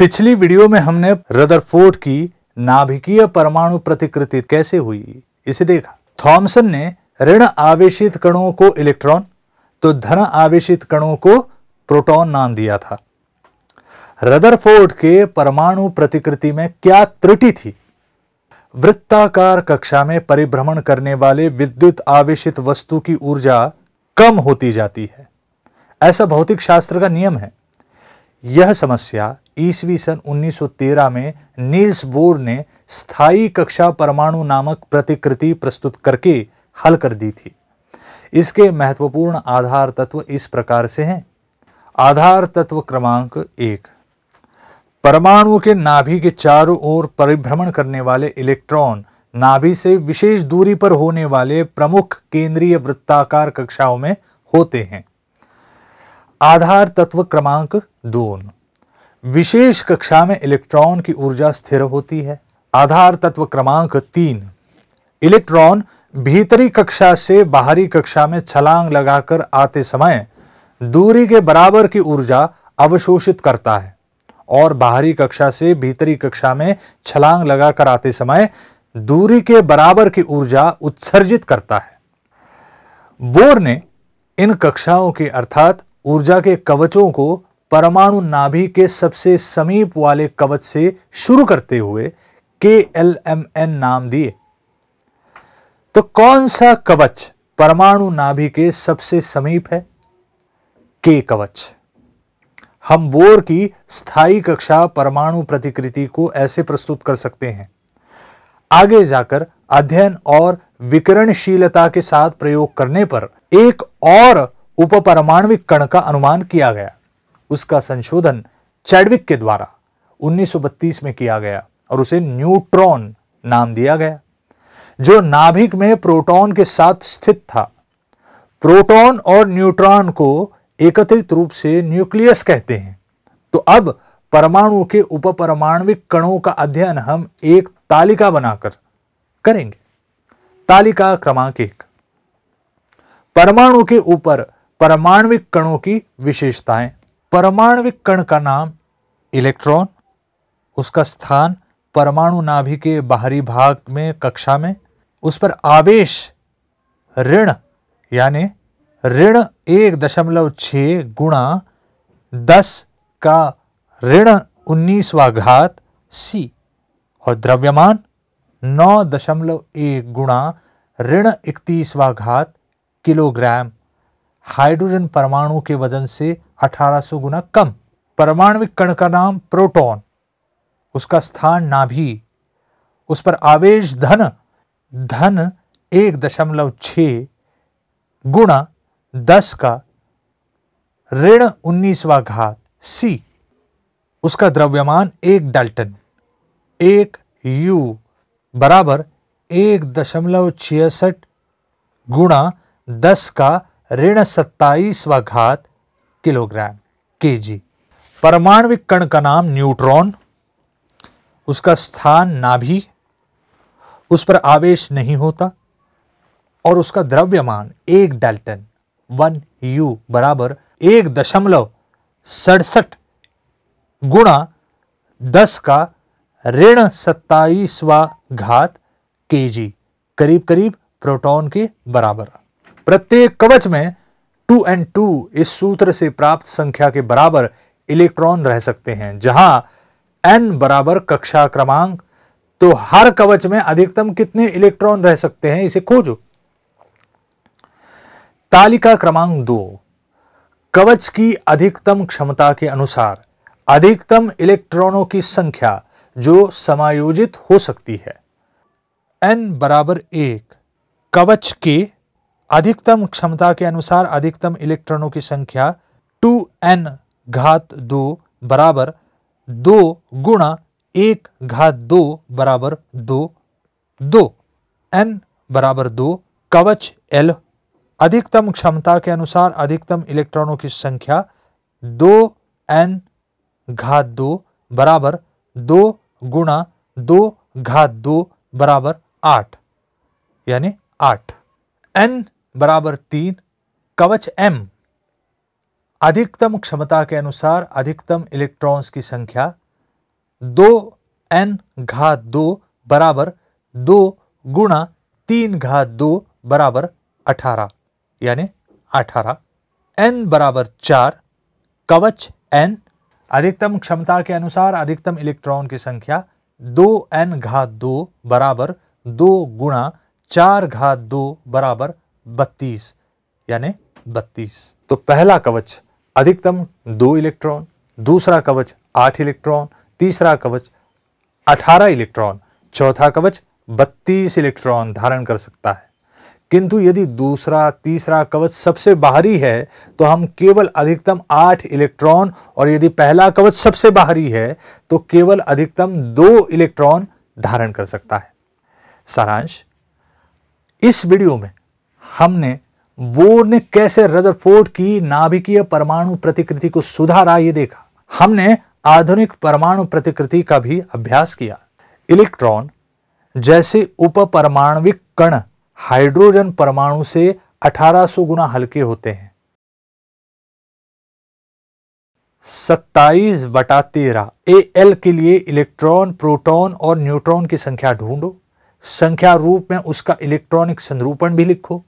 पिछली वीडियो में हमने रदरफोर्ड की नाभिकीय परमाणु प्रतिकृति कैसे हुई इसे देखा थॉमसन ने ऋण आवेशित कणों को इलेक्ट्रॉन तो धन आवेशित कणों को प्रोटॉन नाम दिया था रदरफोर्ड के परमाणु प्रतिकृति में क्या त्रुटि थी वृत्ताकार कक्षा में परिभ्रमण करने वाले विद्युत आवेशित वस्तु की ऊर्जा कम होती जाती है ऐसा भौतिक शास्त्र का नियम है यह समस्या ईस्वी सन 1913 में नील्स बोर ने स्थायी कक्षा परमाणु नामक प्रतिकृति प्रस्तुत करके हल कर दी थी इसके महत्वपूर्ण आधार तत्व इस प्रकार से हैं आधार तत्व क्रमांक एक परमाणु के नाभि के चारों ओर परिभ्रमण करने वाले इलेक्ट्रॉन नाभि से विशेष दूरी पर होने वाले प्रमुख केंद्रीय वृत्ताकार कक्षाओं में होते हैं आधार तत्व क्रमांक दोनों विशेष कक्षा में इलेक्ट्रॉन की ऊर्जा स्थिर होती है आधार तत्व क्रमांक तीन इलेक्ट्रॉन भीतरी कक्षा से बाहरी कक्षा में छलांग लगाकर आते समय दूरी के बराबर की ऊर्जा अवशोषित करता है और बाहरी कक्षा से भीतरी कक्षा में छलांग लगाकर आते समय दूरी के बराबर की ऊर्जा उत्सर्जित करता है बोर ने इन कक्षाओं के अर्थात ऊर्जा के कवचों को परमाणु नाभि के सबसे समीप वाले कवच से शुरू करते हुए के एल एम एन नाम दिए तो कौन सा कवच परमाणु नाभि के सबसे समीप है के कवच हम बोर की स्थायी कक्षा परमाणु प्रतिकृति को ऐसे प्रस्तुत कर सकते हैं आगे जाकर अध्ययन और विकरणशीलता के साथ प्रयोग करने पर एक और उपपरमाणविक कण का अनुमान किया गया उसका संशोधन चैडविक के द्वारा 1932 में किया गया और उसे न्यूट्रॉन नाम दिया गया जो नाभिक में प्रोटॉन के साथ स्थित था प्रोटॉन और न्यूट्रॉन को एकत्रित रूप से न्यूक्लियस कहते हैं तो अब परमाणु के उपपरमाणविक कणों का अध्ययन हम एक तालिका बनाकर करेंगे तालिका क्रमांक एक परमाणु के ऊपर परमाणविक कणों की विशेषताएं परमाणविक कण का नाम इलेक्ट्रॉन उसका स्थान परमाणु नाभि के बाहरी भाग में कक्षा में उस पर आवेश ऋण यानी ऋण एक दशमलव छ गुणा दस का ऋण उन्नीसवा घात सी और द्रव्यमान नौ दशमलव एक गुणा ऋण इकतीसवा घात किलोग्राम हाइड्रोजन परमाणु के वजन से 1800 गुना कम परमाणविक कण का नाम प्रोटॉन उसका स्थान नाभि उस पर आवेश धन धन एक दशमलव छ गुणा दस का ऋण उन्नीसवा घात सी उसका द्रव्यमान एक डाल्टन एक यू बराबर एक दशमलव छियासठ गुणा दस का ऋण सत्ताईसवा घात किलोग्राम के जी परमाणविक कण का नाम न्यूट्रॉन उसका स्थान नाभि उस पर आवेश नहीं होता और उसका द्रव्यमान एक डेल्टन वन यू बराबर एक दशमलव सड़सठ गुणा दस का ऋण सत्ताईसवा घात के जी करीब करीब प्रोटॉन के बराबर प्रत्येक कवच में टू एंड टू इस सूत्र से प्राप्त संख्या के बराबर इलेक्ट्रॉन रह सकते हैं जहां एन बराबर कक्षा क्रमांक तो हर कवच में अधिकतम कितने इलेक्ट्रॉन रह सकते हैं इसे खोजो तालिका क्रमांक दो कवच की अधिकतम क्षमता के अनुसार अधिकतम इलेक्ट्रॉनों की संख्या जो समायोजित हो सकती है एन बराबर एक कवच के अधिकतम क्षमता के अनुसार अधिकतम इलेक्ट्रॉनों की संख्या टू एन घात दो बराबर दो गुणा एक घात दो बराबर दो दो एन बराबर दो कवच एल अधिकतम क्षमता के अनुसार अधिकतम इलेक्ट्रॉनों की संख्या दो एन घात दो बराबर दो गुणा दो घात दो बराबर आठ यानी आठ एन बराबर तीन कवच एम अधिकतम क्षमता के अनुसार अधिकतम इलेक्ट्रॉन्स की संख्या दो एन घात दो बराबर दो गुणा तीन घात दो बराबर अठारह यानी अठारह एन बराबर चार कवच एन अधिकतम क्षमता के अनुसार अधिकतम इलेक्ट्रॉन की संख्या दो एन घात दो बराबर दो गुणा चार घात दो बराबर बत्तीस यानी बत्तीस तो पहला कवच अधिकतम दो इलेक्ट्रॉन दूसरा कवच आठ इलेक्ट्रॉन तीसरा कवच अठारह इलेक्ट्रॉन चौथा कवच बत्तीस इलेक्ट्रॉन धारण कर सकता है किंतु यदि दूसरा तीसरा कवच सबसे बाहरी है तो हम केवल अधिकतम आठ इलेक्ट्रॉन और यदि पहला कवच सबसे बाहरी है तो केवल अधिकतम दो इलेक्ट्रॉन धारण कर सकता है सारांश इस वीडियो में हमने बोर ने कैसे रदरफोर्ड की नाभिकीय परमाणु प्रतिकृति को सुधारा ये देखा हमने आधुनिक परमाणु प्रतिकृति का भी अभ्यास किया इलेक्ट्रॉन जैसे परमाणविक कण हाइड्रोजन परमाणु से 1800 गुना हल्के होते हैं 27 बटा तेरह ए एल के लिए इलेक्ट्रॉन प्रोटॉन और न्यूट्रॉन की संख्या ढूंढो संख्या रूप में उसका इलेक्ट्रॉनिक संरूपण भी लिखो